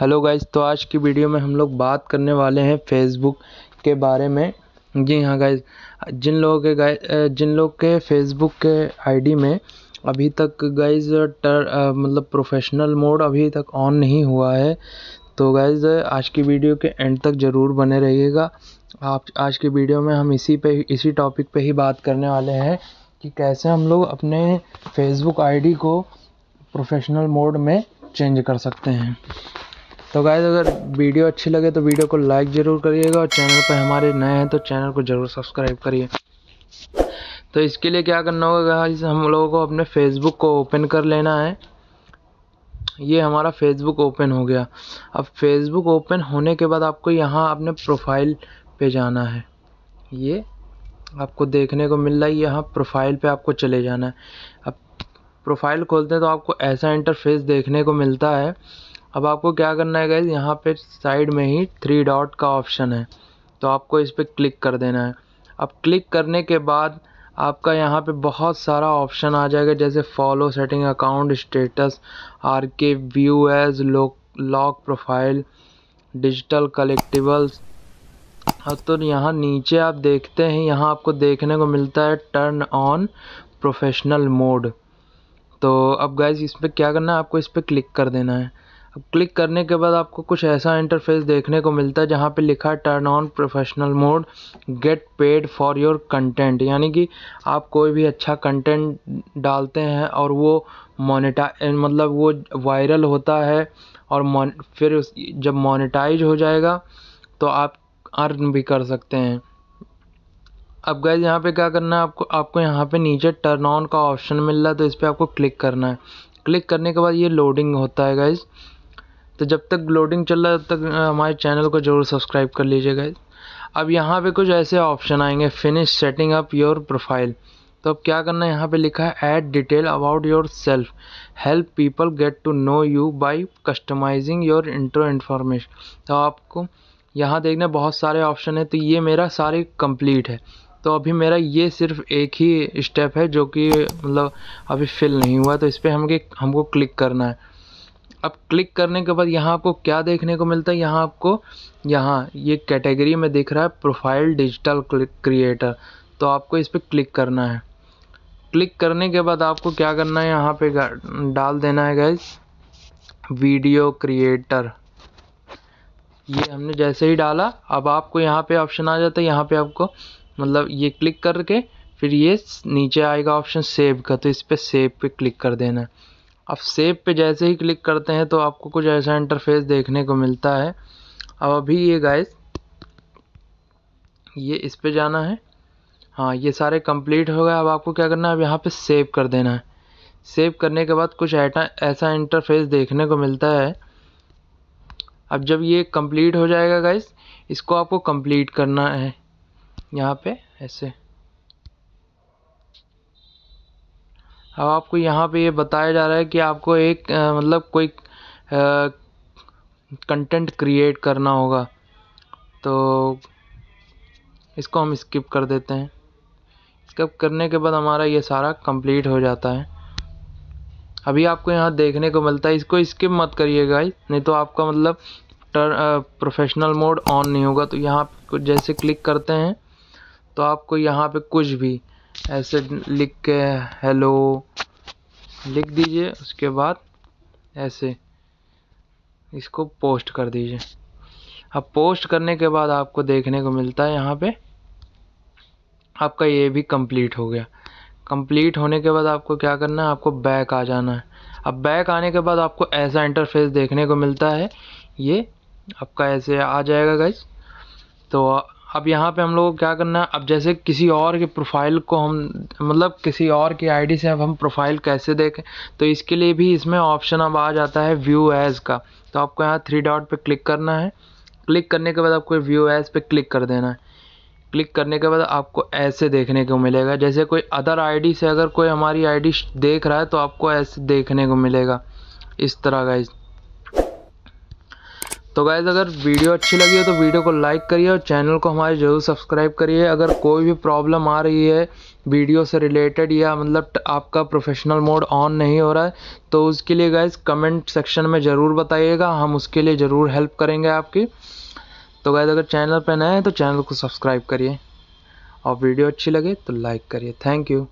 hello guys तो आज की वीडियो में हम लोग बात करने वाले हैं फेसबुक के बारे में जी हाँ गाइज जिन लोगों के गाय जिन लोग के फेसबुक के आईडी में अभी तक गाइज मतलब प्रोफेशनल मोड अभी तक ऑन नहीं हुआ है तो गाइज आज की वीडियो के एंड तक ज़रूर बने रहिएगा आप आज की वीडियो में हम इसी पे इसी टॉपिक पे ही बात करने वाले हैं कि कैसे हम लोग अपने फेसबुक आईडी को प्रोफेशनल मोड में चेंज कर सकते हैं तो गाइज अगर वीडियो अच्छी लगे तो वीडियो को लाइक ज़रूर करिएगा और चैनल पर हमारे नए हैं तो चैनल को ज़रूर सब्सक्राइब करिए तो इसके लिए क्या करना होगा गाइज हम लोगों को अपने फेसबुक को ओपन कर लेना है ये हमारा फेसबुक ओपन हो गया अब फेसबुक ओपन होने के बाद आपको यहाँ अपने प्रोफाइल पे जाना है ये आपको देखने को मिल रहा है यहाँ प्रोफाइल पे आपको चले जाना है अब प्रोफाइल खोलते हैं तो आपको ऐसा इंटरफेस देखने को मिलता है अब आपको क्या करना है गाइज यहाँ पे साइड में ही थ्री डॉट का ऑप्शन है तो आपको इस पर क्लिक कर देना है अब क्लिक करने के बाद आपका यहाँ पे बहुत सारा ऑप्शन आ जाएगा जैसे follow setting account status archive view as lock profile digital collectibles तो यहाँ नीचे आप देखते हैं यहाँ आपको देखने को मिलता है टर्न ऑन प्रोफेशनल मोड तो अब गाइज इस पर क्या करना है आपको इस पर क्लिक कर देना है अब क्लिक करने के बाद आपको कुछ ऐसा इंटरफेस देखने को मिलता है जहाँ पे लिखा है turn on professional mode get paid for your content यानी कि आप कोई भी अच्छा कंटेंट डालते हैं और वो मोनिटा मतलब वो वायरल होता है और फिर फिर जब मोनिटाइज हो जाएगा तो आप अर्न भी कर सकते हैं अब गैज यहाँ पे क्या करना है आपको आपको यहाँ पे नीचे टर्न ऑन का ऑप्शन मिल रहा है तो इस पर आपको क्लिक करना है क्लिक करने के बाद ये लोडिंग होता है गैज तो जब तक लोडिंग चल रहा है तब तक हमारे चैनल को ज़रूर सब्सक्राइब कर लीजिए गैज अब यहाँ पे कुछ ऐसे ऑप्शन आएंगे finish setting up your profile तो अब क्या करना है यहाँ पर लिखा है add detail about yourself help people get to know you by customizing your intro information तो आपको यहाँ देखना बहुत सारे ऑप्शन है तो ये मेरा सारे कंप्लीट है तो अभी मेरा ये सिर्फ एक ही स्टेप है जो कि मतलब अभी फिल नहीं हुआ तो इस पर हमें हमको क्लिक करना है अब क्लिक करने के बाद यहाँ आपको क्या देखने को मिलता है यहाँ आपको यहाँ ये कैटेगरी में दिख रहा है प्रोफाइल डिजिटल क्रिएटर तो आपको इस पर क्लिक करना है क्लिक करने के बाद आपको क्या करना है यहाँ पे डाल देना है गैस वीडियो क्रिएटर ये हमने जैसे ही डाला अब आपको यहाँ पे ऑप्शन आ जाता है यहाँ पे आपको मतलब ये क्लिक करके फिर ये नीचे आएगा ऑप्शन सेव का तो इस पर सेव पे क्लिक कर देना है अब सेव पे जैसे ही क्लिक करते हैं तो आपको कुछ ऐसा इंटरफेस देखने को मिलता है अब अभी ये गाइस ये इस पर जाना है हाँ ये सारे कंप्लीट हो गए अब आपको क्या करना है अब यहाँ पे सेव कर देना है सेव करने के बाद कुछ ऐटा ऐसा इंटरफेस देखने को मिलता है अब जब ये कंप्लीट हो जाएगा गाइस इसको आपको कंप्लीट करना है यहाँ पे ऐसे अब आपको यहाँ पे ये बताया जा रहा है कि आपको एक आ, मतलब कोई कंटेंट क्रिएट करना होगा तो इसको हम स्किप कर देते हैं स्किप करने के बाद हमारा ये सारा कंप्लीट हो जाता है अभी आपको यहाँ देखने को मिलता है इसको स्किप मत करिएगा नहीं तो आपका मतलब टर, प्रोफेशनल मोड ऑन नहीं होगा तो यहाँ जैसे क्लिक करते हैं तो आपको यहाँ पे कुछ भी ऐसे लिख के हेलो लिख दीजिए उसके बाद ऐसे इसको पोस्ट कर दीजिए अब पोस्ट करने के बाद आपको देखने को मिलता है यहाँ पे आपका ये भी कंप्लीट हो गया कंप्लीट होने के बाद आपको क्या करना है आपको बैक आ जाना है अब बैक आने के बाद आपको ऐसा इंटरफेस देखने को मिलता है ये आपका ऐसे आ जाएगा गैस तो अब यहाँ पे हम लोग को क्या करना है अब जैसे किसी और के प्रोफाइल को हम मतलब किसी और की आईडी से अब हम प्रोफाइल कैसे देखें तो इसके लिए भी इसमें ऑप्शन अब आ जाता है व्यू एज का तो आपको यहाँ थ्री डॉट पे क्लिक करना है क्लिक करने के बाद आपको व्यू एज पे क्लिक कर देना है क्लिक करने के बाद आपको ऐसे देखने को मिलेगा जैसे कोई अदर आई से अगर कोई हमारी आई देख रहा है तो आपको ऐसे देखने को मिलेगा इस तरह का तो गैज़ अगर वीडियो अच्छी लगी हो तो वीडियो को लाइक करिए और चैनल को हमारे ज़रूर सब्सक्राइब करिए अगर कोई भी प्रॉब्लम आ रही है वीडियो से रिलेटेड या मतलब आपका प्रोफेशनल मोड ऑन नहीं हो रहा है तो उसके लिए गैज़ कमेंट सेक्शन में ज़रूर बताइएगा हम उसके लिए ज़रूर हेल्प करेंगे आपकी तो गैज़ अगर चैनल पर नए हैं तो चैनल को सब्सक्राइब करिए और वीडियो अच्छी लगे तो लाइक करिए थैंक यू